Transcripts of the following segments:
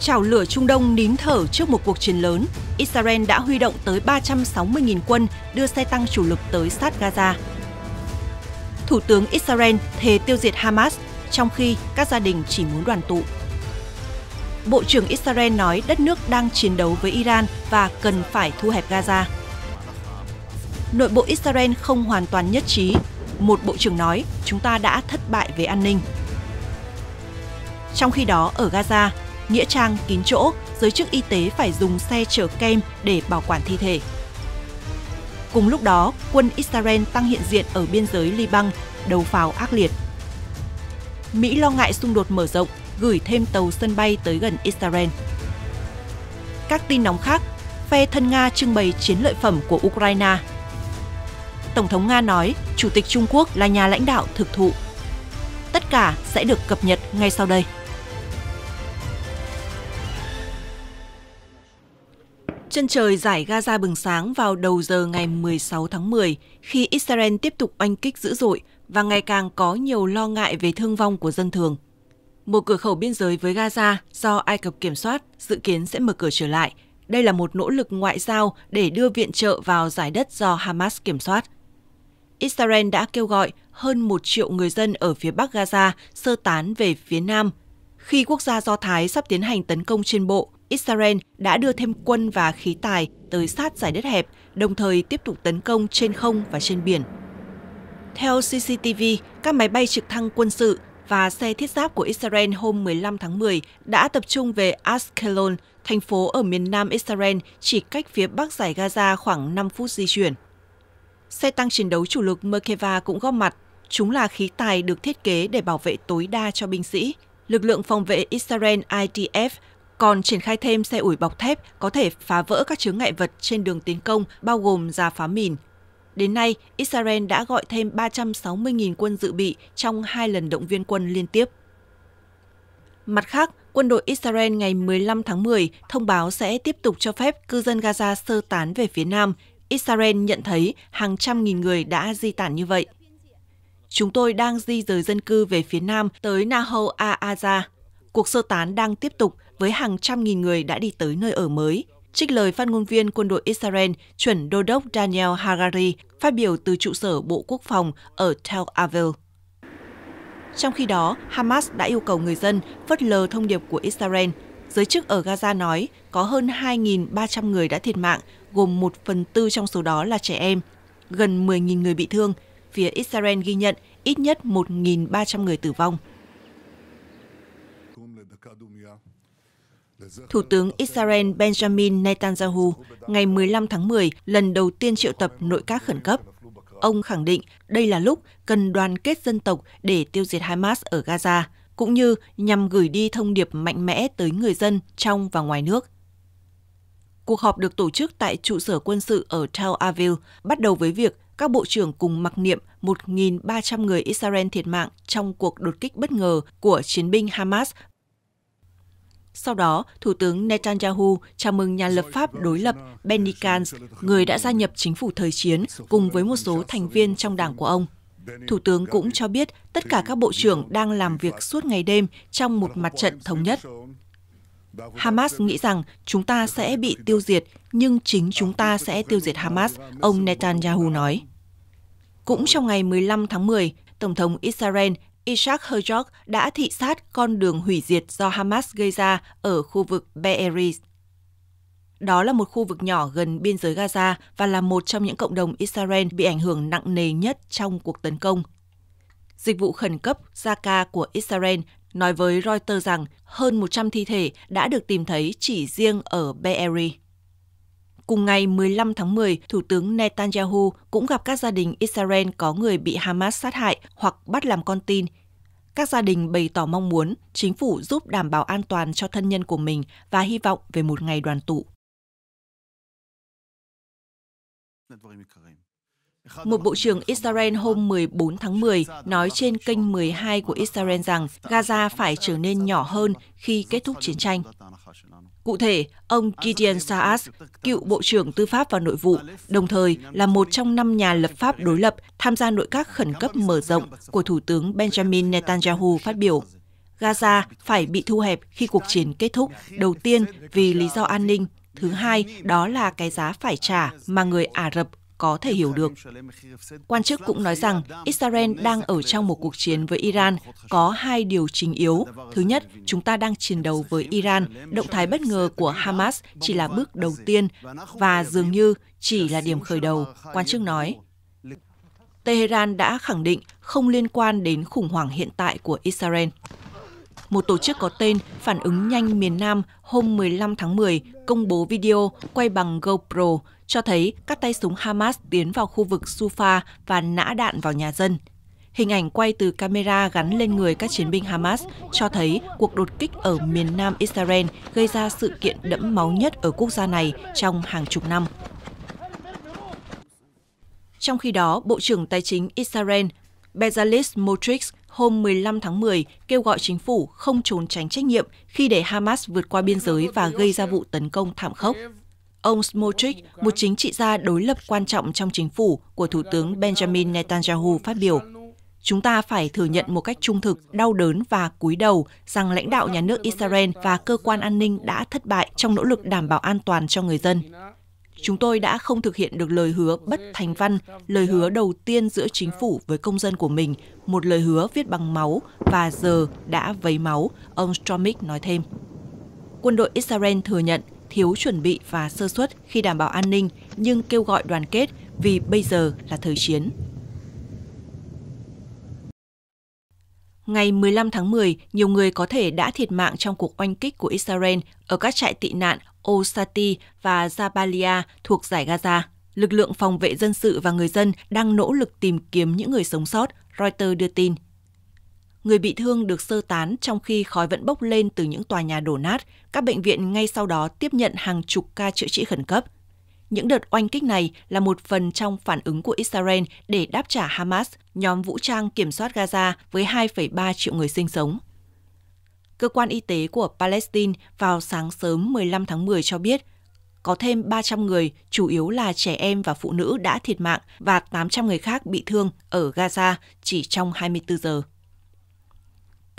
Chảo lửa Trung Đông nín thở trước một cuộc chiến lớn, Israel đã huy động tới 360.000 quân đưa xe tăng chủ lực tới sát Gaza. Thủ tướng Israel thề tiêu diệt Hamas, trong khi các gia đình chỉ muốn đoàn tụ. Bộ trưởng Israel nói đất nước đang chiến đấu với Iran và cần phải thu hẹp Gaza. Nội bộ Israel không hoàn toàn nhất trí. Một bộ trưởng nói chúng ta đã thất bại về an ninh. Trong khi đó, ở Gaza, nghĩa trang kín chỗ, giới chức y tế phải dùng xe chở kem để bảo quản thi thể. Cùng lúc đó, quân Israel tăng hiện diện ở biên giới Liban, đấu pháo ác liệt. Mỹ lo ngại xung đột mở rộng, gửi thêm tàu sân bay tới gần Israel. Các tin nóng khác, phe thân Nga trưng bày chiến lợi phẩm của Ukraine. Tổng thống Nga nói Chủ tịch Trung Quốc là nhà lãnh đạo thực thụ. Tất cả sẽ được cập nhật ngay sau đây. Chân trời giải Gaza bừng sáng vào đầu giờ ngày 16 tháng 10 khi Israel tiếp tục oanh kích dữ dội và ngày càng có nhiều lo ngại về thương vong của dân thường. Một cửa khẩu biên giới với Gaza do Ai Cập kiểm soát dự kiến sẽ mở cửa trở lại. Đây là một nỗ lực ngoại giao để đưa viện trợ vào giải đất do Hamas kiểm soát. Israel đã kêu gọi hơn một triệu người dân ở phía bắc Gaza sơ tán về phía nam khi quốc gia Do Thái sắp tiến hành tấn công trên bộ Israel đã đưa thêm quân và khí tài tới sát giải đất hẹp, đồng thời tiếp tục tấn công trên không và trên biển. Theo CCTV, các máy bay trực thăng quân sự và xe thiết giáp của Israel hôm 15 tháng 10 đã tập trung về Ashkelon, thành phố ở miền nam Israel chỉ cách phía bắc giải Gaza khoảng 5 phút di chuyển. Xe tăng chiến đấu chủ lực Merkava cũng góp mặt. Chúng là khí tài được thiết kế để bảo vệ tối đa cho binh sĩ. Lực lượng phòng vệ Israel IDF còn triển khai thêm xe ủi bọc thép có thể phá vỡ các chướng ngại vật trên đường tiến công, bao gồm giả phá mìn. Đến nay, Israel đã gọi thêm 360.000 quân dự bị trong hai lần động viên quân liên tiếp. Mặt khác, quân đội Israel ngày 15 tháng 10 thông báo sẽ tiếp tục cho phép cư dân Gaza sơ tán về phía nam. Israel nhận thấy hàng trăm nghìn người đã di tản như vậy. Chúng tôi đang di rời dân cư về phía nam tới Nahal Aza. Cuộc sơ tán đang tiếp tục với hàng trăm nghìn người đã đi tới nơi ở mới. Trích lời phát ngôn viên quân đội Israel, chuẩn đô đốc Daniel Hagari phát biểu từ trụ sở Bộ Quốc phòng ở Tel Aviv. Trong khi đó, Hamas đã yêu cầu người dân phớt lờ thông điệp của Israel. Giới chức ở Gaza nói có hơn 2.300 người đã thiệt mạng, gồm một phần tư trong số đó là trẻ em, gần 10.000 người bị thương. Phía Israel ghi nhận ít nhất 1.300 người tử vong. Thủ tướng Israel Benjamin Netanyahu ngày 15 tháng 10 lần đầu tiên triệu tập nội các khẩn cấp. Ông khẳng định đây là lúc cần đoàn kết dân tộc để tiêu diệt Hamas ở Gaza, cũng như nhằm gửi đi thông điệp mạnh mẽ tới người dân trong và ngoài nước. Cuộc họp được tổ chức tại trụ sở quân sự ở Tel Aviv, bắt đầu với việc các bộ trưởng cùng mặc niệm 1.300 người Israel thiệt mạng trong cuộc đột kích bất ngờ của chiến binh Hamas sau đó, Thủ tướng Netanyahu chào mừng nhà lập pháp đối lập Benny Gantz, người đã gia nhập chính phủ thời chiến cùng với một số thành viên trong đảng của ông. Thủ tướng cũng cho biết tất cả các bộ trưởng đang làm việc suốt ngày đêm trong một mặt trận thống nhất. Hamas nghĩ rằng chúng ta sẽ bị tiêu diệt, nhưng chính chúng ta sẽ tiêu diệt Hamas, ông Netanyahu nói. Cũng trong ngày 15 tháng 10, Tổng thống Israel Isaac Herzog đã thị sát con đường hủy diệt do Hamas gây ra ở khu vực Be'eri. Đó là một khu vực nhỏ gần biên giới Gaza và là một trong những cộng đồng Israel bị ảnh hưởng nặng nề nhất trong cuộc tấn công. Dịch vụ khẩn cấp Zaka của Israel nói với Reuters rằng hơn 100 thi thể đã được tìm thấy chỉ riêng ở Be'eri. Cùng ngày 15 tháng 10, Thủ tướng Netanyahu cũng gặp các gia đình Israel có người bị Hamas sát hại hoặc bắt làm con tin. Các gia đình bày tỏ mong muốn chính phủ giúp đảm bảo an toàn cho thân nhân của mình và hy vọng về một ngày đoàn tụ. Một bộ trưởng Israel hôm 14 tháng 10 nói trên kênh 12 của Israel rằng Gaza phải trở nên nhỏ hơn khi kết thúc chiến tranh. Cụ thể, ông Gideon Saas, cựu Bộ trưởng Tư pháp và Nội vụ, đồng thời là một trong năm nhà lập pháp đối lập tham gia nội các khẩn cấp mở rộng của Thủ tướng Benjamin Netanyahu phát biểu. Gaza phải bị thu hẹp khi cuộc chiến kết thúc, đầu tiên vì lý do an ninh, thứ hai đó là cái giá phải trả mà người Ả Rập có thể hiểu được. Quan chức cũng nói rằng Israel đang ở trong một cuộc chiến với Iran có hai điều chính yếu. Thứ nhất, chúng ta đang chiến đấu với Iran. Động thái bất ngờ của Hamas chỉ là bước đầu tiên và dường như chỉ là điểm khởi đầu, quan chức nói. Tehran đã khẳng định không liên quan đến khủng hoảng hiện tại của Israel một tổ chức có tên Phản ứng nhanh miền Nam hôm 15 tháng 10 công bố video quay bằng GoPro cho thấy các tay súng Hamas tiến vào khu vực Sufa và nã đạn vào nhà dân. Hình ảnh quay từ camera gắn lên người các chiến binh Hamas cho thấy cuộc đột kích ở miền nam Israel gây ra sự kiện đẫm máu nhất ở quốc gia này trong hàng chục năm. Trong khi đó, Bộ trưởng Tài chính Israel Bezalel Motrix hôm 15 tháng 10 kêu gọi chính phủ không trốn tránh trách nhiệm khi để Hamas vượt qua biên giới và gây ra vụ tấn công thảm khốc. Ông Smotrich, một chính trị gia đối lập quan trọng trong chính phủ của Thủ tướng Benjamin Netanyahu phát biểu. Chúng ta phải thừa nhận một cách trung thực, đau đớn và cúi đầu rằng lãnh đạo nhà nước Israel và cơ quan an ninh đã thất bại trong nỗ lực đảm bảo an toàn cho người dân. Chúng tôi đã không thực hiện được lời hứa bất thành văn, lời hứa đầu tiên giữa chính phủ với công dân của mình, một lời hứa viết bằng máu và giờ đã vấy máu, ông Stromich nói thêm. Quân đội Israel thừa nhận thiếu chuẩn bị và sơ suất khi đảm bảo an ninh nhưng kêu gọi đoàn kết vì bây giờ là thời chiến. Ngày 15 tháng 10, nhiều người có thể đã thiệt mạng trong cuộc oanh kích của Israel ở các trại tị nạn Osati và Jabalia thuộc giải Gaza. Lực lượng phòng vệ dân sự và người dân đang nỗ lực tìm kiếm những người sống sót, Reuters đưa tin người bị thương được sơ tán trong khi khói vẫn bốc lên từ những tòa nhà đổ nát. Các bệnh viện ngay sau đó tiếp nhận hàng chục ca chữa trị khẩn cấp. Những đợt oanh kích này là một phần trong phản ứng của Israel để đáp trả Hamas, nhóm vũ trang kiểm soát Gaza với 2,3 triệu người sinh sống. Cơ quan y tế của Palestine vào sáng sớm 15 tháng 10 cho biết có thêm 300 người, chủ yếu là trẻ em và phụ nữ đã thiệt mạng và 800 người khác bị thương ở Gaza chỉ trong 24 giờ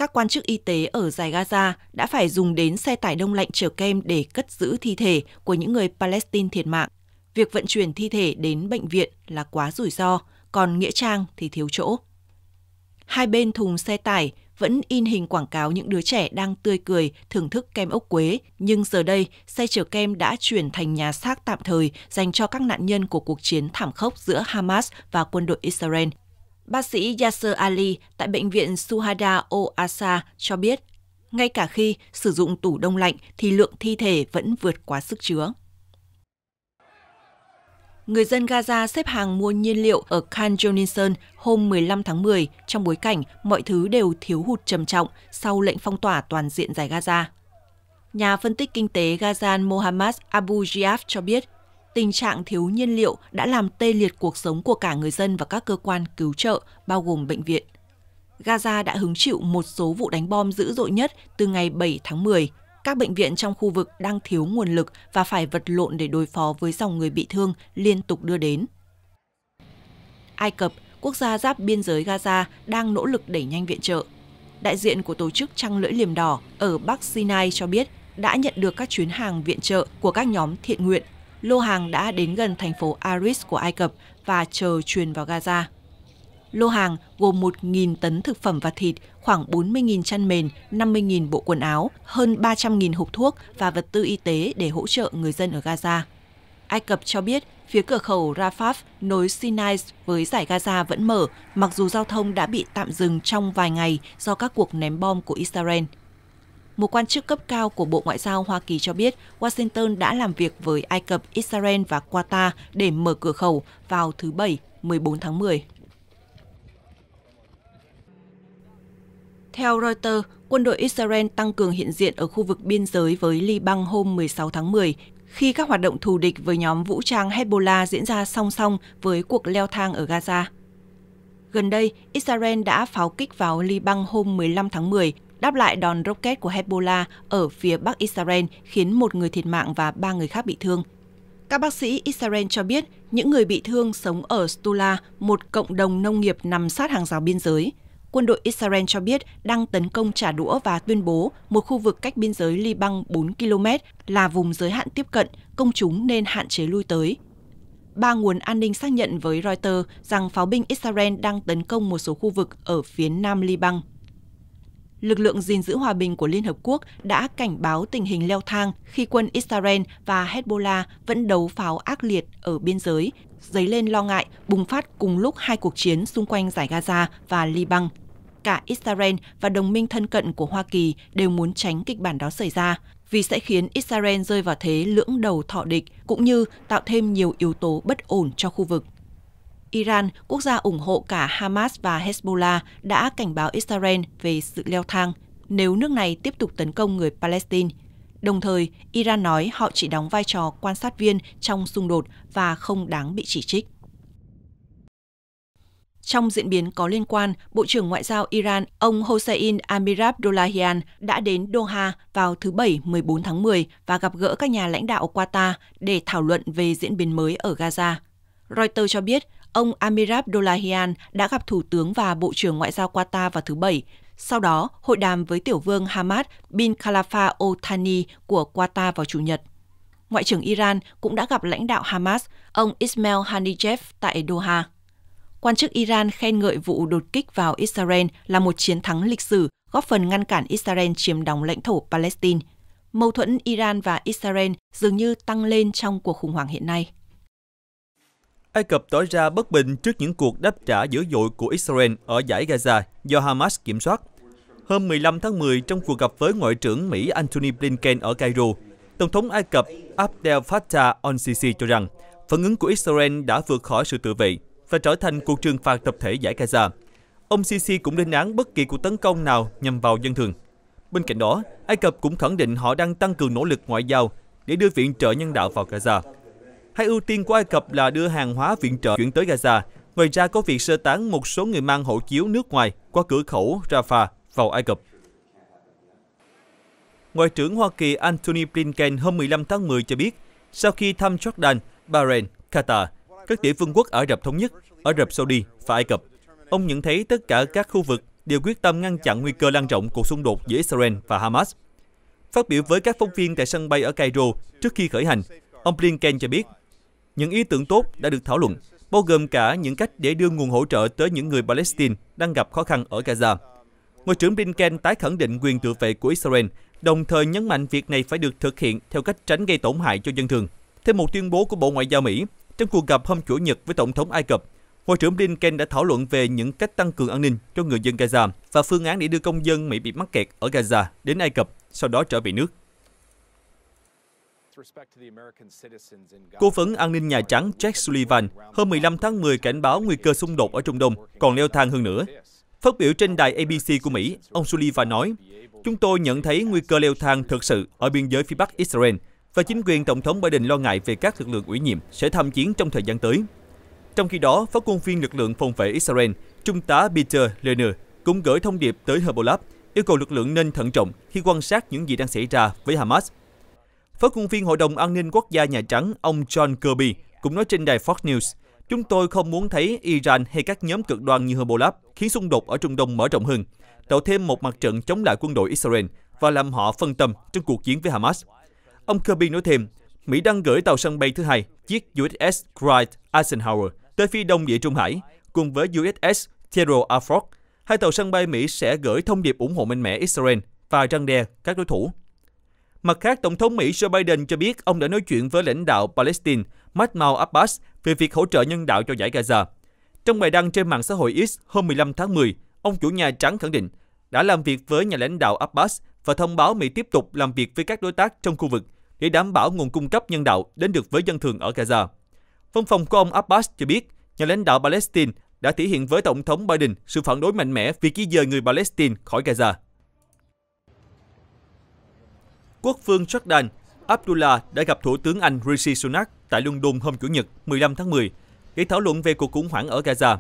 các quan chức y tế ở giải Gaza đã phải dùng đến xe tải đông lạnh chở kem để cất giữ thi thể của những người Palestine thiệt mạng. Việc vận chuyển thi thể đến bệnh viện là quá rủi ro, còn Nghĩa Trang thì thiếu chỗ. Hai bên thùng xe tải vẫn in hình quảng cáo những đứa trẻ đang tươi cười thưởng thức kem ốc quế, nhưng giờ đây xe chở kem đã chuyển thành nhà xác tạm thời dành cho các nạn nhân của cuộc chiến thảm khốc giữa Hamas và quân đội Israel – Bác sĩ Yasser Ali tại bệnh viện Suhada Oasa cho biết, ngay cả khi sử dụng tủ đông lạnh thì lượng thi thể vẫn vượt quá sức chứa. Người dân Gaza xếp hàng mua nhiên liệu ở Khan Johnson hôm 15 tháng 10 trong bối cảnh mọi thứ đều thiếu hụt trầm trọng sau lệnh phong tỏa toàn diện giải Gaza. Nhà phân tích kinh tế Gazan Mohammad Abu Jiaf cho biết tình trạng thiếu nhiên liệu đã làm tê liệt cuộc sống của cả người dân và các cơ quan cứu trợ, bao gồm bệnh viện. Gaza đã hứng chịu một số vụ đánh bom dữ dội nhất từ ngày 7 tháng 10. Các bệnh viện trong khu vực đang thiếu nguồn lực và phải vật lộn để đối phó với dòng người bị thương liên tục đưa đến. Ai Cập, quốc gia giáp biên giới Gaza, đang nỗ lực đẩy nhanh viện trợ. Đại diện của tổ chức Trăng Lưỡi Liềm Đỏ ở Bắc Sinai cho biết đã nhận được các chuyến hàng viện trợ của các nhóm thiện nguyện lô hàng đã đến gần thành phố Aris của Ai Cập và chờ truyền vào Gaza. Lô hàng gồm 1.000 tấn thực phẩm và thịt, khoảng 40.000 chăn mền, 50.000 bộ quần áo, hơn 300.000 hộp thuốc và vật tư y tế để hỗ trợ người dân ở Gaza. Ai Cập cho biết phía cửa khẩu Rafah nối Sinai với giải Gaza vẫn mở, mặc dù giao thông đã bị tạm dừng trong vài ngày do các cuộc ném bom của Israel. Một quan chức cấp cao của Bộ Ngoại giao Hoa Kỳ cho biết Washington đã làm việc với Ai Cập, Israel và Qatar để mở cửa khẩu vào thứ Bảy 14 tháng 10. Theo Reuters, quân đội Israel tăng cường hiện diện ở khu vực biên giới với Liban hôm 16 tháng 10, khi các hoạt động thù địch với nhóm vũ trang Hezbollah diễn ra song song với cuộc leo thang ở Gaza. Gần đây, Israel đã pháo kích vào Liban hôm 15 tháng 10 đáp lại đòn rocket của Hezbollah ở phía bắc Israel khiến một người thiệt mạng và ba người khác bị thương. Các bác sĩ Israel cho biết những người bị thương sống ở Stula, một cộng đồng nông nghiệp nằm sát hàng rào biên giới. Quân đội Israel cho biết đang tấn công trả đũa và tuyên bố một khu vực cách biên giới Liban 4 km là vùng giới hạn tiếp cận, công chúng nên hạn chế lui tới. Ba nguồn an ninh xác nhận với Reuters rằng pháo binh Israel đang tấn công một số khu vực ở phía nam Liban lực lượng gìn giữ hòa bình của Liên Hợp Quốc đã cảnh báo tình hình leo thang khi quân Israel và Hezbollah vẫn đấu pháo ác liệt ở biên giới, dấy lên lo ngại bùng phát cùng lúc hai cuộc chiến xung quanh giải Gaza và Liban. Cả Israel và đồng minh thân cận của Hoa Kỳ đều muốn tránh kịch bản đó xảy ra, vì sẽ khiến Israel rơi vào thế lưỡng đầu thọ địch cũng như tạo thêm nhiều yếu tố bất ổn cho khu vực. Iran, quốc gia ủng hộ cả Hamas và Hezbollah, đã cảnh báo Israel về sự leo thang nếu nước này tiếp tục tấn công người Palestine. Đồng thời, Iran nói họ chỉ đóng vai trò quan sát viên trong xung đột và không đáng bị chỉ trích. Trong diễn biến có liên quan, Bộ trưởng Ngoại giao Iran ông Hossein Amir Abdullahian đã đến Doha vào thứ Bảy 14 tháng 10 và gặp gỡ các nhà lãnh đạo Qatar để thảo luận về diễn biến mới ở Gaza. Reuters cho biết ông Amir Abdullahian đã gặp Thủ tướng và Bộ trưởng Ngoại giao Qatar vào thứ Bảy. Sau đó, hội đàm với tiểu vương Hamad bin Khalifa Othani của Qatar vào Chủ nhật. Ngoại trưởng Iran cũng đã gặp lãnh đạo Hamas, ông Ismail Haniyeh tại Doha. Quan chức Iran khen ngợi vụ đột kích vào Israel là một chiến thắng lịch sử, góp phần ngăn cản Israel chiếm đóng lãnh thổ Palestine. Mâu thuẫn Iran và Israel dường như tăng lên trong cuộc khủng hoảng hiện nay. Ai Cập tỏ ra bất bình trước những cuộc đáp trả dữ dội của Israel ở giải Gaza do Hamas kiểm soát. Hôm 15 tháng 10, trong cuộc gặp với Ngoại trưởng Mỹ Antony Blinken ở Cairo, Tổng thống Ai Cập Abdel Fattah al-Sisi cho rằng phản ứng của Israel đã vượt khỏi sự tự vệ và trở thành cuộc trừng phạt tập thể giải Gaza. Ông Sisi cũng lên án bất kỳ cuộc tấn công nào nhằm vào dân thường. Bên cạnh đó, Ai Cập cũng khẳng định họ đang tăng cường nỗ lực ngoại giao để đưa viện trợ nhân đạo vào Gaza. Hai ưu tiên của Ai Cập là đưa hàng hóa viện trợ chuyển tới Gaza. Ngoài ra có việc sơ tán một số người mang hộ chiếu nước ngoài qua cửa khẩu Rafah vào Ai Cập. Ngoại trưởng Hoa Kỳ Antony Blinken hôm 15 tháng 10 cho biết, sau khi thăm Jordan, Bahrain, Qatar, các tiểu vương quốc Ả Rập Thống Nhất, Ả Rập Saudi và Ai Cập, ông nhận thấy tất cả các khu vực đều quyết tâm ngăn chặn nguy cơ lan rộng cuộc xung đột giữa Israel và Hamas. Phát biểu với các phóng viên tại sân bay ở Cairo trước khi khởi hành, ông Blinken cho biết những ý tưởng tốt đã được thảo luận, bao gồm cả những cách để đưa nguồn hỗ trợ tới những người Palestine đang gặp khó khăn ở Gaza. Ngoại trưởng Blinken tái khẳng định quyền tự vệ của Israel, đồng thời nhấn mạnh việc này phải được thực hiện theo cách tránh gây tổn hại cho dân thường. Theo một tuyên bố của Bộ Ngoại giao Mỹ, trong cuộc gặp hôm Chủ nhật với Tổng thống Ai Cập, Ngoại trưởng Blinken đã thảo luận về những cách tăng cường an ninh cho người dân Gaza và phương án để đưa công dân Mỹ bị mắc kẹt ở Gaza đến Ai Cập, sau đó trở về nước. Cố vấn an ninh Nhà Trắng Jack Sullivan hôm 15 tháng 10 cảnh báo nguy cơ xung đột ở Trung Đông còn leo thang hơn nữa. Phát biểu trên đài ABC của Mỹ, ông Sullivan nói, Chúng tôi nhận thấy nguy cơ leo thang thực sự ở biên giới phía Bắc Israel và chính quyền Tổng thống Biden lo ngại về các lực lượng ủy nhiệm sẽ tham chiến trong thời gian tới. Trong khi đó, phát ngôn viên lực lượng phòng vệ Israel, Trung tá Peter Lerner, cũng gửi thông điệp tới Hezbollah yêu cầu lực lượng nên thận trọng khi quan sát những gì đang xảy ra với Hamas Phát ngôn viên Hội đồng An ninh Quốc gia Nhà Trắng, ông John Kirby, cũng nói trên đài Fox News, Chúng tôi không muốn thấy Iran hay các nhóm cực đoan như Hezbollah khiến xung đột ở Trung Đông mở rộng hơn, tạo thêm một mặt trận chống lại quân đội Israel và làm họ phân tâm trong cuộc chiến với Hamas. Ông Kirby nói thêm, Mỹ đang gửi tàu sân bay thứ hai, chiếc USS Dwight Eisenhower, tới phía đông địa Trung Hải, cùng với USS Theodore A. Hai tàu sân bay Mỹ sẽ gửi thông điệp ủng hộ mạnh mẽ Israel và răng đe các đối thủ. Mặt khác, Tổng thống Mỹ Joe Biden cho biết ông đã nói chuyện với lãnh đạo Palestine Mahmoud Abbas về việc hỗ trợ nhân đạo cho giải Gaza. Trong bài đăng trên mạng xã hội X hôm 15 tháng 10, ông chủ Nhà Trắng khẳng định đã làm việc với nhà lãnh đạo Abbas và thông báo Mỹ tiếp tục làm việc với các đối tác trong khu vực để đảm bảo nguồn cung cấp nhân đạo đến được với dân thường ở Gaza. Văn phòng của ông Abbas cho biết, nhà lãnh đạo Palestine đã thể hiện với Tổng thống Biden sự phản đối mạnh mẽ việc di dời người Palestine khỏi Gaza quốc vương Jordan Abdullah đã gặp Thủ tướng Anh Rishi Sunak tại London hôm Chủ nhật 15 tháng 10 để thảo luận về cuộc khủng hoảng ở Gaza.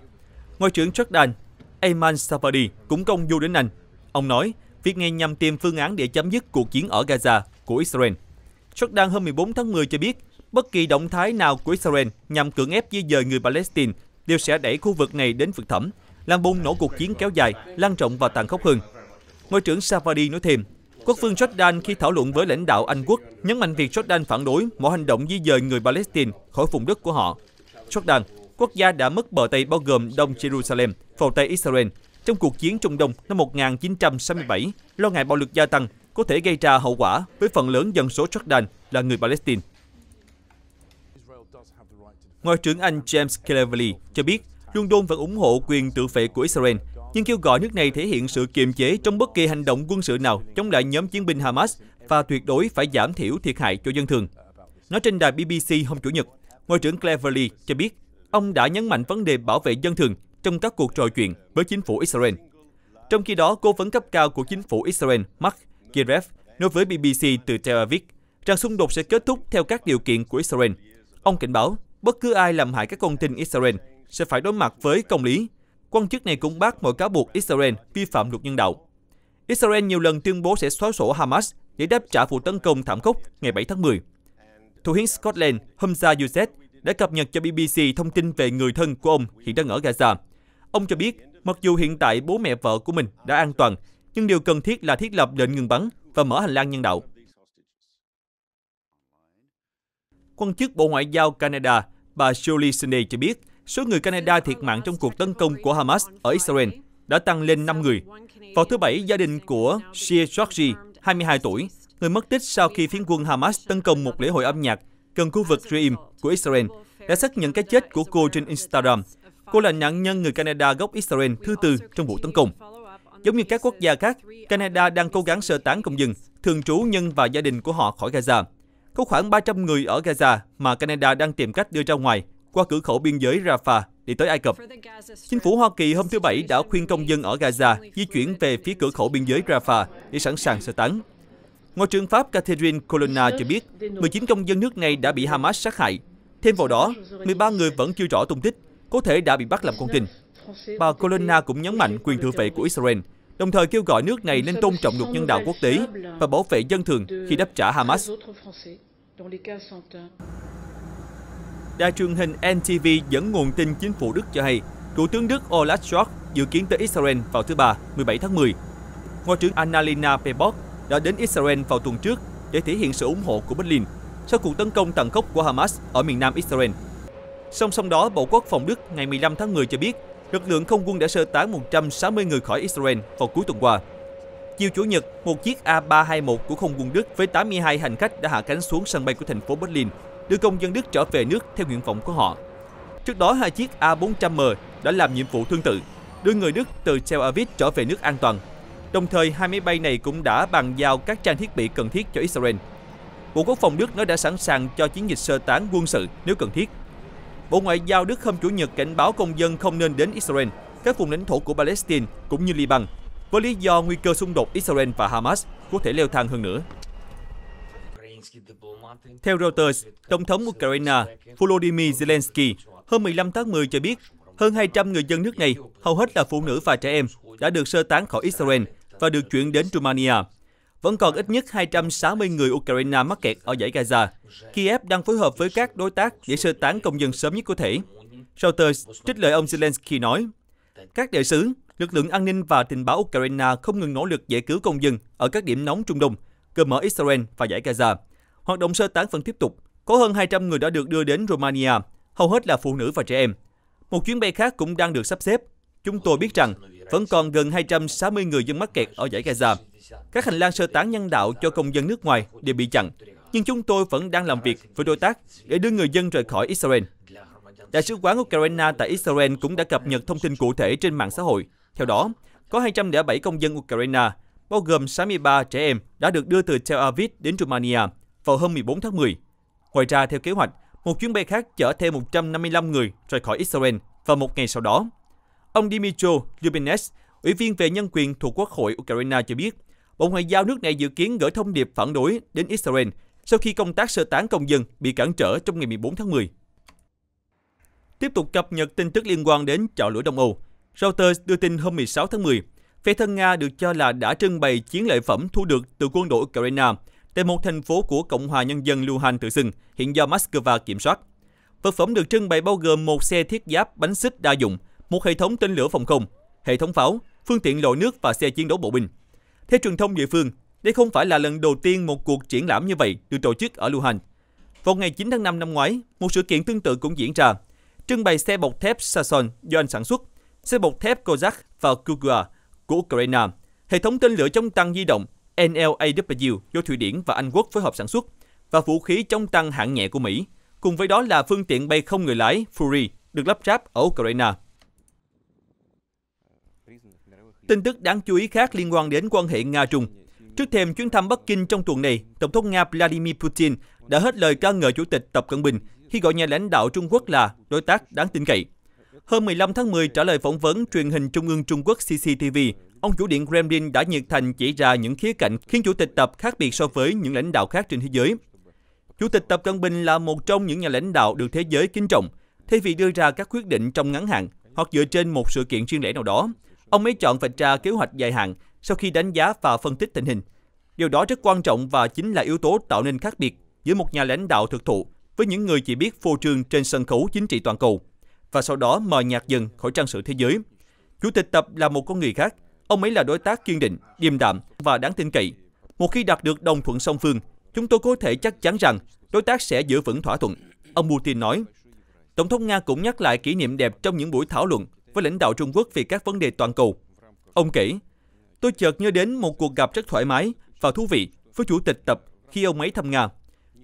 Ngoại trưởng Jordan Ayman Safadi cũng công du đến Anh. Ông nói, việc này nhằm tìm phương án để chấm dứt cuộc chiến ở Gaza của Israel. Jordan hôm 14 tháng 10 cho biết, bất kỳ động thái nào của Israel nhằm cưỡng ép di dời người Palestine đều sẽ đẩy khu vực này đến vực thẩm, làm bùng nổ cuộc chiến kéo dài, lan rộng và tàn khốc hơn. Ngoại trưởng Safadi nói thêm, Quốc vương Jordan khi thảo luận với lãnh đạo Anh quốc nhấn mạnh việc Jordan phản đối mọi hành động di dời người Palestine khỏi vùng đất của họ. Jordan, quốc gia đã mất bờ Tây bao gồm Đông Jerusalem, phần tây Israel trong cuộc chiến Trung Đông năm 1967, lo ngại bạo lực gia tăng có thể gây ra hậu quả với phần lớn dân số Jordan là người Palestine. Ngoại trưởng Anh James Cleverly cho biết London vẫn ủng hộ quyền tự vệ của Israel nhưng kêu gọi nước này thể hiện sự kiềm chế trong bất kỳ hành động quân sự nào chống lại nhóm chiến binh Hamas và tuyệt đối phải giảm thiểu thiệt hại cho dân thường. Nói trên đài BBC hôm Chủ nhật, Ngoại trưởng Cleverly cho biết ông đã nhấn mạnh vấn đề bảo vệ dân thường trong các cuộc trò chuyện với chính phủ Israel. Trong khi đó, cố vấn cấp cao của chính phủ Israel Mark Girev nói với BBC từ Tel Aviv rằng xung đột sẽ kết thúc theo các điều kiện của Israel. Ông cảnh báo, bất cứ ai làm hại các con tin Israel sẽ phải đối mặt với công lý Quan chức này cũng bác mọi cáo buộc Israel vi phạm luật nhân đạo. Israel nhiều lần tuyên bố sẽ xóa sổ Hamas để đáp trả vụ tấn công thảm khốc ngày 7 tháng 10. Thủ hiến Scotland Hamza Youssef đã cập nhật cho BBC thông tin về người thân của ông hiện đang ở Gaza. Ông cho biết, mặc dù hiện tại bố mẹ vợ của mình đã an toàn, nhưng điều cần thiết là thiết lập lệnh ngừng bắn và mở hành lang nhân đạo. Quan chức Bộ Ngoại giao Canada, bà Julie Sinney cho biết, Số người Canada thiệt mạng trong cuộc tấn công của Hamas ở Israel đã tăng lên 5 người. Vào thứ Bảy, gia đình của Shea Georgi, 22 tuổi, người mất tích sau khi phiến quân Hamas tấn công một lễ hội âm nhạc gần khu vực Reim của Israel, đã xác nhận cái chết của cô trên Instagram. Cô là nạn nhân người Canada gốc Israel thứ tư trong vụ tấn công. Giống như các quốc gia khác, Canada đang cố gắng sơ tán công dân, thường trú nhân và gia đình của họ khỏi Gaza. Có khoảng 300 người ở Gaza mà Canada đang tìm cách đưa ra ngoài qua cửa khẩu biên giới Rafah để tới Ai Cập. Chính phủ Hoa Kỳ hôm thứ Bảy đã khuyên công dân ở Gaza di chuyển về phía cửa khẩu biên giới Rafah để sẵn sàng sơ tán. Ngoại trưởng Pháp Catherine Colonna cho biết 19 công dân nước này đã bị Hamas sát hại. Thêm vào đó, 13 người vẫn chưa rõ tung tích, có thể đã bị bắt làm con tin. Bà Colonna cũng nhấn mạnh quyền tự vệ của Israel, đồng thời kêu gọi nước này nên tôn trọng luật nhân đạo quốc tế và bảo vệ dân thường khi đáp trả Hamas đài truyền hình NTV dẫn nguồn tin chính phủ Đức cho hay, Thủ tướng Đức Olaf Scholz dự kiến tới Israel vào thứ Ba, 17 tháng 10. Ngoại trưởng Annalena Baerbock đã đến Israel vào tuần trước để thể hiện sự ủng hộ của Berlin sau cuộc tấn công tàn khốc của Hamas ở miền nam Israel. Song song đó, Bộ Quốc phòng Đức ngày 15 tháng 10 cho biết lực lượng không quân đã sơ tán 160 người khỏi Israel vào cuối tuần qua. Chiều Chủ nhật, một chiếc A321 của không quân Đức với 82 hành khách đã hạ cánh xuống sân bay của thành phố Berlin đưa công dân Đức trở về nước theo nguyện vọng của họ. Trước đó, hai chiếc A400M đã làm nhiệm vụ tương tự, đưa người Đức từ Tel Aviv trở về nước an toàn. Đồng thời, hai máy bay này cũng đã bàn giao các trang thiết bị cần thiết cho Israel. Bộ Quốc phòng Đức nói đã sẵn sàng cho chiến dịch sơ tán quân sự nếu cần thiết. Bộ Ngoại giao Đức hôm Chủ nhật cảnh báo công dân không nên đến Israel, các vùng lãnh thổ của Palestine cũng như Liban, với lý do nguy cơ xung đột Israel và Hamas có thể leo thang hơn nữa. Theo Reuters, Tổng thống Ukraine Volodymyr Zelensky hôm 15 tháng 10 cho biết hơn 200 người dân nước này, hầu hết là phụ nữ và trẻ em, đã được sơ tán khỏi Israel và được chuyển đến Romania. Vẫn còn ít nhất 260 người Ukraine mắc kẹt ở dãy Gaza. Kiev đang phối hợp với các đối tác để sơ tán công dân sớm nhất có thể. Reuters trích lời ông Zelensky nói, các đại sứ, lực lượng an ninh và tình báo Ukraine không ngừng nỗ lực giải cứu công dân ở các điểm nóng Trung Đông, gồm ở Israel và giải Gaza. Hoạt động sơ tán vẫn tiếp tục. Có hơn 200 người đã được đưa đến Romania, hầu hết là phụ nữ và trẻ em. Một chuyến bay khác cũng đang được sắp xếp. Chúng tôi biết rằng vẫn còn gần 260 người dân mắc kẹt ở giải Gaza. Các hành lang sơ tán nhân đạo cho công dân nước ngoài đều bị chặn, nhưng chúng tôi vẫn đang làm việc với đối tác để đưa người dân rời khỏi Israel. Đại sứ quán Ukraine tại Israel cũng đã cập nhật thông tin cụ thể trên mạng xã hội. Theo đó, có 207 công dân Ukraine, bao gồm 63 trẻ em, đã được đưa từ Tel Aviv đến Romania vào hôm 14 tháng 10. Ngoài ra, theo kế hoạch, một chuyến bay khác chở thêm 155 người rời khỏi Israel vào một ngày sau đó. Ông Dimitro Lubinets, Ủy viên về nhân quyền thuộc Quốc hội Ukraine cho biết, Bộ Ngoại giao nước này dự kiến gửi thông điệp phản đối đến Israel sau khi công tác sơ tán công dân bị cản trở trong ngày 14 tháng 10. Tiếp tục cập nhật tin tức liên quan đến chợ lửa Đông Âu. Reuters đưa tin hôm 16 tháng 10, phe thân Nga được cho là đã trưng bày chiến lợi phẩm thu được từ quân đội Ukraine – tại một thành phố của Cộng hòa Nhân dân Lưu Hành tự xưng, hiện do Moscow kiểm soát. Vật phẩm được trưng bày bao gồm một xe thiết giáp bánh xích đa dụng, một hệ thống tên lửa phòng không, hệ thống pháo, phương tiện lội nước và xe chiến đấu bộ binh. Theo truyền thông địa phương, đây không phải là lần đầu tiên một cuộc triển lãm như vậy được tổ chức ở Lưu Hành. Vào ngày 9 tháng 5 năm ngoái, một sự kiện tương tự cũng diễn ra. Trưng bày xe bọc thép Sason do anh sản xuất, xe bọc thép Kozak và Kukua của Ukraine, hệ thống tên lửa chống tăng di động NLAW do Thụy Điển và Anh Quốc phối hợp sản xuất và vũ khí chống tăng hạng nhẹ của Mỹ, cùng với đó là phương tiện bay không người lái Fury được lắp ráp ở Ukraine. Tin tức đáng chú ý khác liên quan đến quan hệ Nga-Trung. Trước thêm chuyến thăm Bắc Kinh trong tuần này, Tổng thống Nga Vladimir Putin đã hết lời ca ngợi Chủ tịch Tập Cận Bình khi gọi nhà lãnh đạo Trung Quốc là đối tác đáng tin cậy. Hôm 15 tháng 10 trả lời phỏng vấn truyền hình Trung ương Trung Quốc CCTV, ông chủ điện Kremlin đã nhiệt thành chỉ ra những khía cạnh khiến chủ tịch Tập khác biệt so với những lãnh đạo khác trên thế giới. Chủ tịch Tập Cận Bình là một trong những nhà lãnh đạo được thế giới kính trọng. Thay vì đưa ra các quyết định trong ngắn hạn hoặc dựa trên một sự kiện riêng lẻ nào đó, ông ấy chọn vạch ra kế hoạch dài hạn sau khi đánh giá và phân tích tình hình. Điều đó rất quan trọng và chính là yếu tố tạo nên khác biệt giữa một nhà lãnh đạo thực thụ với những người chỉ biết phô trương trên sân khấu chính trị toàn cầu và sau đó mời nhạt dần khỏi trang sự thế giới. Chủ tịch Tập là một con người khác, Ông ấy là đối tác kiên định, điềm đạm và đáng tin cậy. Một khi đạt được đồng thuận song phương, chúng tôi có thể chắc chắn rằng đối tác sẽ giữ vững thỏa thuận, ông Putin nói. Tổng thống Nga cũng nhắc lại kỷ niệm đẹp trong những buổi thảo luận với lãnh đạo Trung Quốc về các vấn đề toàn cầu. Ông kể, tôi chợt nhớ đến một cuộc gặp rất thoải mái và thú vị với Chủ tịch Tập khi ông ấy thăm Nga.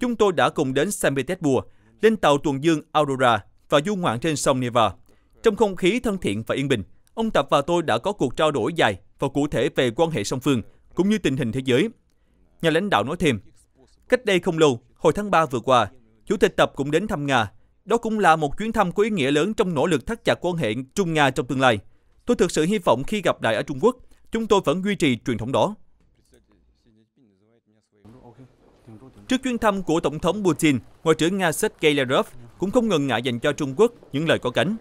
Chúng tôi đã cùng đến Saint Petersburg, lên tàu tuần dương Aurora và du ngoạn trên sông Neva, trong không khí thân thiện và yên bình. Ông Tập và tôi đã có cuộc trao đổi dài và cụ thể về quan hệ song phương, cũng như tình hình thế giới. Nhà lãnh đạo nói thêm, cách đây không lâu, hồi tháng 3 vừa qua, Chủ tịch Tập cũng đến thăm Nga. Đó cũng là một chuyến thăm có ý nghĩa lớn trong nỗ lực thắt chặt quan hệ Trung-Nga trong tương lai. Tôi thực sự hy vọng khi gặp đại ở Trung Quốc, chúng tôi vẫn duy trì truyền thống đó. Trước chuyến thăm của Tổng thống Putin, Ngoại trưởng Nga Sergei Lavrov cũng không ngần ngại dành cho Trung Quốc những lời có cánh.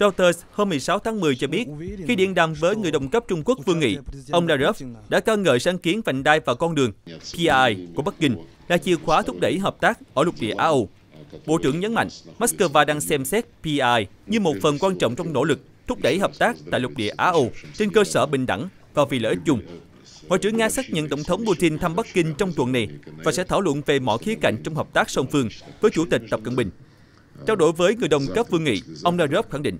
Reuters hôm 16 tháng 10 cho biết, khi điện đàm với người đồng cấp Trung Quốc Vương Nghị, ông Lavrov đã ca ngợi sáng kiến vành đai và con đường PI của Bắc Kinh là chìa khóa thúc đẩy hợp tác ở lục địa Á Âu. Bộ trưởng nhấn mạnh, Moscow đang xem xét PI như một phần quan trọng trong nỗ lực thúc đẩy hợp tác tại lục địa Á Âu trên cơ sở bình đẳng và vì lợi ích chung. Ngoại trưởng Nga xác nhận Tổng thống Putin thăm Bắc Kinh trong tuần này và sẽ thảo luận về mọi khía cạnh trong hợp tác song phương với Chủ tịch Tập Cận Bình. Trao đổi với người đồng cấp Vương Nghị, ông Lavrov khẳng định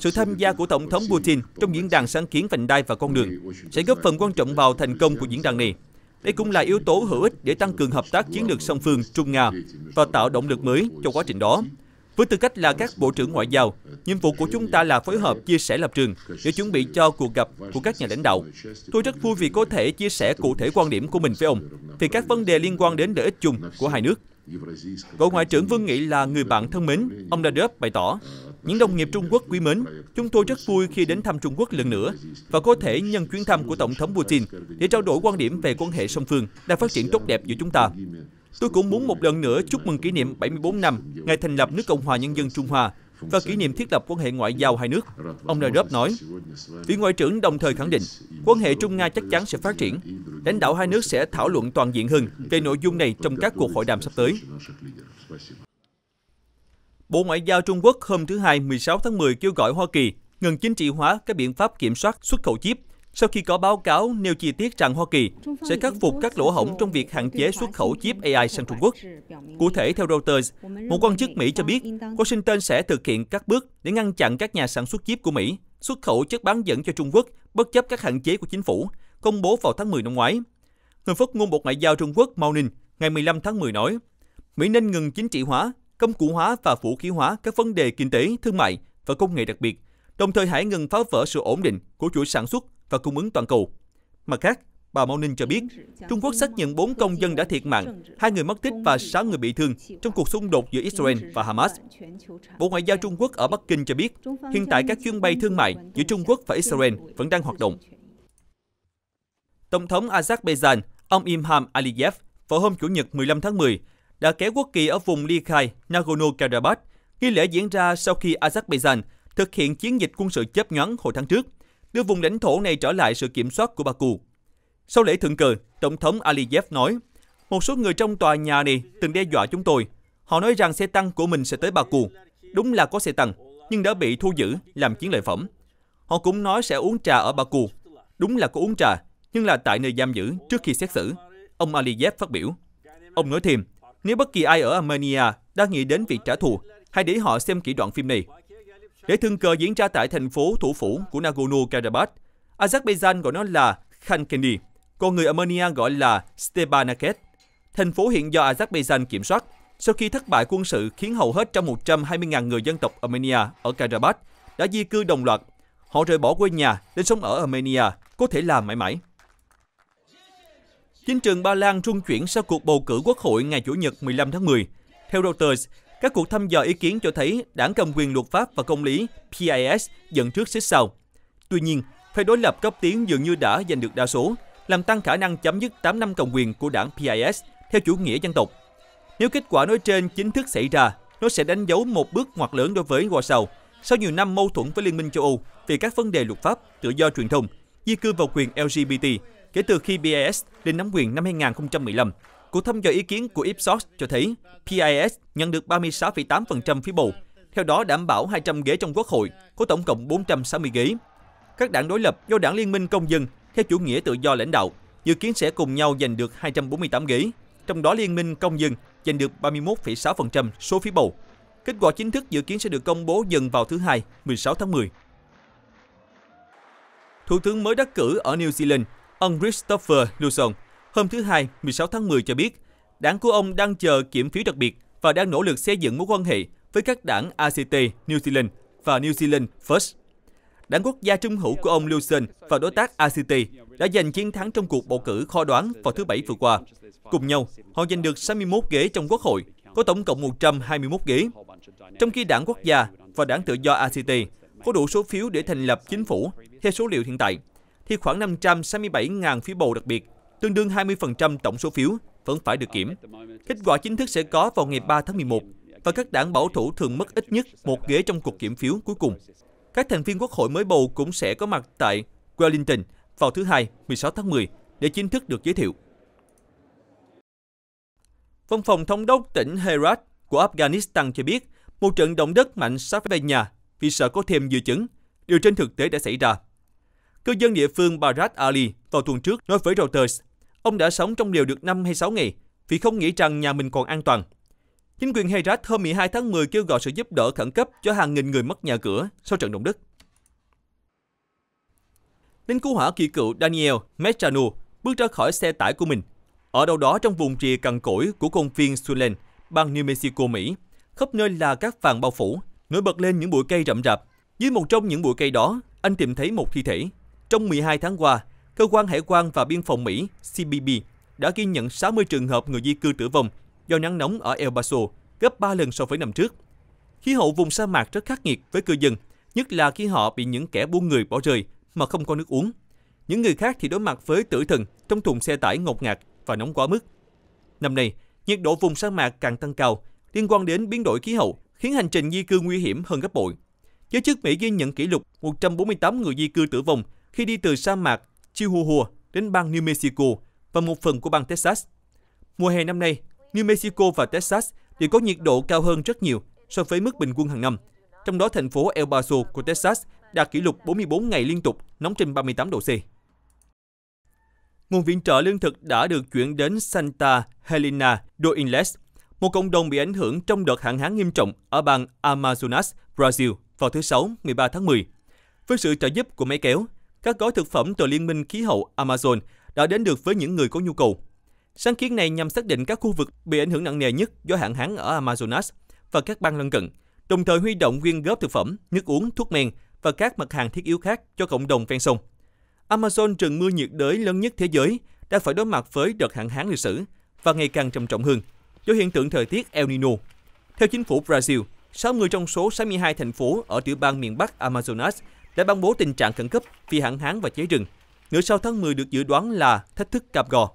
sự tham gia của Tổng thống Putin trong diễn đàn sáng kiến vành đai và con đường sẽ góp phần quan trọng vào thành công của diễn đàn này. Đây cũng là yếu tố hữu ích để tăng cường hợp tác chiến lược song phương Trung-Nga và tạo động lực mới cho quá trình đó. Với tư cách là các bộ trưởng ngoại giao, nhiệm vụ của chúng ta là phối hợp chia sẻ lập trường để chuẩn bị cho cuộc gặp của các nhà lãnh đạo. Tôi rất vui vì có thể chia sẻ cụ thể quan điểm của mình với ông về các vấn đề liên quan đến lợi ích chung của hai nước. Cậu Ngoại trưởng Vương Nghị là người bạn thân mến. Ông Lavrov bày tỏ, những đồng nghiệp Trung Quốc quý mến, chúng tôi rất vui khi đến thăm Trung Quốc lần nữa và có thể nhân chuyến thăm của Tổng thống Putin để trao đổi quan điểm về quan hệ song phương đang phát triển tốt đẹp giữa chúng ta. Tôi cũng muốn một lần nữa chúc mừng kỷ niệm 74 năm ngày thành lập nước Cộng hòa Nhân dân Trung Hoa và kỷ niệm thiết lập quan hệ ngoại giao hai nước. Ông Nerov nói, vị ngoại trưởng đồng thời khẳng định quan hệ Trung-Nga chắc chắn sẽ phát triển. Lãnh đạo hai nước sẽ thảo luận toàn diện hơn về nội dung này trong các cuộc hội đàm sắp tới. Bộ Ngoại giao Trung Quốc hôm thứ Hai 16 tháng 10 kêu gọi Hoa Kỳ ngừng chính trị hóa các biện pháp kiểm soát xuất khẩu chip sau khi có báo cáo nêu chi tiết rằng Hoa Kỳ sẽ khắc phục các lỗ hổng trong việc hạn chế xuất khẩu chip AI sang Trung Quốc. Cụ thể, theo Reuters, một quan chức Mỹ cho biết Washington sẽ thực hiện các bước để ngăn chặn các nhà sản xuất chip của Mỹ xuất khẩu chất bán dẫn cho Trung Quốc bất chấp các hạn chế của chính phủ, công bố vào tháng 10 năm ngoái. Người phát ngôn Bộ Ngoại giao Trung Quốc Mao Ninh ngày 15 tháng 10 nói, Mỹ nên ngừng chính trị hóa, công cụ hóa và vũ khí hóa các vấn đề kinh tế, thương mại và công nghệ đặc biệt, đồng thời hãy ngừng phá vỡ sự ổn định của chuỗi sản xuất và cung ứng toàn cầu. Mặt khác, bà Mao Ninh cho biết, Trung Quốc xác nhận 4 công dân đã thiệt mạng, hai người mất tích và 6 người bị thương trong cuộc xung đột giữa Israel và Hamas. Bộ Ngoại giao Trung Quốc ở Bắc Kinh cho biết, hiện tại các chuyến bay thương mại giữa Trung Quốc và Israel vẫn đang hoạt động. Tổng thống Azerbaijan, ông Imham Aliyev, vào hôm Chủ nhật 15 tháng 10, đã kéo quốc kỳ ở vùng ly khai Nagorno-Karabakh. Nghi lễ diễn ra sau khi Azerbaijan thực hiện chiến dịch quân sự chớp nhoáng hồi tháng trước – đưa vùng lãnh thổ này trở lại sự kiểm soát của Baku. Sau lễ thượng cờ, Tổng thống Aliyev nói, một số người trong tòa nhà này từng đe dọa chúng tôi. Họ nói rằng xe tăng của mình sẽ tới Baku. Đúng là có xe tăng, nhưng đã bị thu giữ làm chiến lợi phẩm. Họ cũng nói sẽ uống trà ở Baku. Đúng là có uống trà, nhưng là tại nơi giam giữ trước khi xét xử. Ông Aliyev phát biểu. Ông nói thêm, nếu bất kỳ ai ở Armenia đang nghĩ đến việc trả thù, hãy để họ xem kỹ đoạn phim này để thương cờ diễn ra tại thành phố thủ phủ của Nagorno-Karabakh. Azerbaijan gọi nó là Khankendi, còn người Armenia gọi là Stepanakert. Thành phố hiện do Azerbaijan kiểm soát sau khi thất bại quân sự khiến hầu hết trong 120.000 người dân tộc Armenia ở Karabakh đã di cư đồng loạt. Họ rời bỏ quê nhà đến sống ở Armenia, có thể là mãi mãi. Chính trường Ba Lan trung chuyển sau cuộc bầu cử quốc hội ngày Chủ nhật 15 tháng 10. Theo Reuters, các cuộc thăm dò ý kiến cho thấy đảng cầm quyền luật pháp và công lý PIS dẫn trước xích sau. Tuy nhiên, phe đối lập cấp tiến dường như đã giành được đa số, làm tăng khả năng chấm dứt 8 năm cầm quyền của đảng PIS theo chủ nghĩa dân tộc. Nếu kết quả nói trên chính thức xảy ra, nó sẽ đánh dấu một bước ngoặt lớn đối với Warsaw sau nhiều năm mâu thuẫn với Liên minh châu Âu về các vấn đề luật pháp, tự do truyền thông, di cư vào quyền LGBT kể từ khi PIS lên nắm quyền năm 2015. Cuộc thăm dò ý kiến của Ipsos cho thấy PIS nhận được 36,8% phiếu bầu, theo đó đảm bảo 200 ghế trong Quốc hội, có tổng cộng 460 ghế. Các đảng đối lập do đảng Liên minh Công dân theo chủ nghĩa tự do lãnh đạo dự kiến sẽ cùng nhau giành được 248 ghế, trong đó Liên minh Công dân giành được 31,6% số phiếu bầu. Kết quả chính thức dự kiến sẽ được công bố dần vào thứ Hai, 16 tháng 10. Thủ tướng mới đắc cử ở New Zealand, ông Christopher Luxon, hôm thứ Hai, 16 tháng 10 cho biết, đảng của ông đang chờ kiểm phiếu đặc biệt và đang nỗ lực xây dựng mối quan hệ với các đảng ACT New Zealand và New Zealand First. Đảng quốc gia trung hữu của ông Lawson và đối tác ACT đã giành chiến thắng trong cuộc bầu cử kho đoán vào thứ Bảy vừa qua. Cùng nhau, họ giành được 61 ghế trong quốc hội, có tổng cộng 121 ghế. Trong khi đảng quốc gia và đảng tự do ACT có đủ số phiếu để thành lập chính phủ theo số liệu hiện tại, thì khoảng 567.000 phiếu bầu đặc biệt tương đương 20% tổng số phiếu, vẫn phải được kiểm. Kết quả chính thức sẽ có vào ngày 3 tháng 11, và các đảng bảo thủ thường mất ít nhất một ghế trong cuộc kiểm phiếu cuối cùng. Các thành viên quốc hội mới bầu cũng sẽ có mặt tại Wellington vào thứ Hai, 16 tháng 10 để chính thức được giới thiệu. Văn phòng thống đốc tỉnh Herat của Afghanistan cho biết một trận động đất mạnh sắp về nhà vì sợ có thêm dư chứng. Điều trên thực tế đã xảy ra. Cư dân địa phương Barat Ali vào tuần trước nói với Reuters Ông đã sống trong liều được 5 hay 6 ngày vì không nghĩ rằng nhà mình còn an toàn. Chính quyền Herat hôm 12 tháng 10 kêu gọi sự giúp đỡ khẩn cấp cho hàng nghìn người mất nhà cửa sau trận động đất. Lính cứu hỏa kỳ cựu Daniel Mestranu bước ra khỏi xe tải của mình. Ở đâu đó trong vùng rìa cằn cỗi của công viên Sulen, bang New Mexico, Mỹ, khắp nơi là các vàng bao phủ, nổi bật lên những bụi cây rậm rạp. Dưới một trong những bụi cây đó, anh tìm thấy một thi thể. Trong 12 tháng qua, Cơ quan Hải quan và Biên phòng Mỹ CBP đã ghi nhận 60 trường hợp người di cư tử vong do nắng nóng ở El Paso, gấp 3 lần so với năm trước. Khí hậu vùng sa mạc rất khắc nghiệt với cư dân, nhất là khi họ bị những kẻ buôn người bỏ rơi mà không có nước uống. Những người khác thì đối mặt với tử thần trong thùng xe tải ngột ngạt và nóng quá mức. Năm nay, nhiệt độ vùng sa mạc càng tăng cao liên quan đến biến đổi khí hậu, khiến hành trình di cư nguy hiểm hơn gấp bội. Giới chức Mỹ ghi nhận kỷ lục 148 người di cư tử vong khi đi từ sa mạc Chihuahua đến bang New Mexico và một phần của bang Texas. Mùa hè năm nay, New Mexico và Texas đều có nhiệt độ cao hơn rất nhiều so với mức bình quân hàng năm. Trong đó, thành phố El Paso của Texas đạt kỷ lục 44 ngày liên tục nóng trên 38 độ C. Nguồn viện trợ lương thực đã được chuyển đến Santa Helena do Inles, một cộng đồng bị ảnh hưởng trong đợt hạn hán nghiêm trọng ở bang Amazonas, Brazil vào thứ Sáu, 13 tháng 10. Với sự trợ giúp của máy kéo, các gói thực phẩm từ Liên minh Khí hậu Amazon đã đến được với những người có nhu cầu. Sáng kiến này nhằm xác định các khu vực bị ảnh hưởng nặng nề nhất do hạn hán ở Amazonas và các bang lân cận, đồng thời huy động quyên góp thực phẩm, nước uống, thuốc men và các mặt hàng thiết yếu khác cho cộng đồng ven sông. Amazon rừng mưa nhiệt đới lớn nhất thế giới đã phải đối mặt với đợt hạn hán lịch sử và ngày càng trầm trọng hơn do hiện tượng thời tiết El Nino. Theo chính phủ Brazil, 60 trong số 62 thành phố ở tiểu bang miền Bắc Amazonas đã ban bố tình trạng khẩn cấp vì hạn hán và cháy rừng. Nửa sau tháng 10 được dự đoán là thách thức cam gò.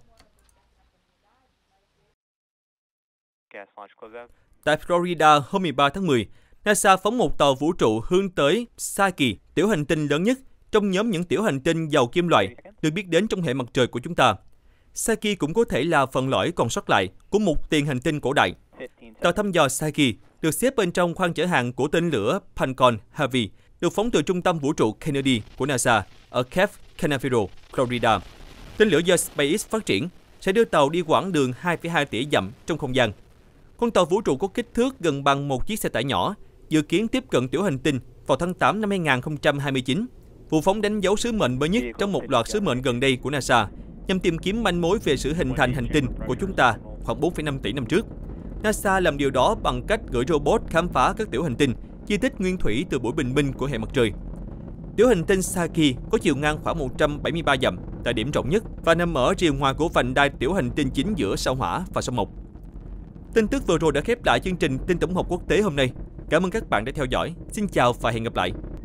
Tại Florida hôm 13 tháng 10, NASA phóng một tàu vũ trụ hướng tới Psyche, tiểu hành tinh lớn nhất trong nhóm những tiểu hành tinh giàu kim loại được biết đến trong hệ mặt trời của chúng ta. Psyche cũng có thể là phần lõi còn sót lại của một tiền hành tinh cổ đại. Tàu thăm dò Psyche được xếp bên trong khoang chở hàng của tên lửa Pancon Heavy được phóng từ trung tâm vũ trụ Kennedy của NASA ở Cape Canaveral, Florida. Tên lửa do SpaceX phát triển sẽ đưa tàu đi quãng đường 2,2 tỷ dặm trong không gian. Con tàu vũ trụ có kích thước gần bằng một chiếc xe tải nhỏ, dự kiến tiếp cận tiểu hành tinh vào tháng 8 năm 2029. Vụ phóng đánh dấu sứ mệnh mới nhất trong một loạt sứ mệnh gần đây của NASA nhằm tìm kiếm manh mối về sự hình thành hành tinh của chúng ta khoảng 4,5 tỷ năm trước. NASA làm điều đó bằng cách gửi robot khám phá các tiểu hành tinh di tích nguyên thủy từ buổi bình minh của hệ mặt trời. Tiểu hành tinh Saki có chiều ngang khoảng 173 dặm, tại điểm rộng nhất và nằm ở rìa ngoài của vành đai tiểu hành tinh chính giữa sao Hỏa và sao Mộc. Tin tức vừa rồi đã khép lại chương trình tin tổng hợp quốc tế hôm nay. Cảm ơn các bạn đã theo dõi. Xin chào và hẹn gặp lại.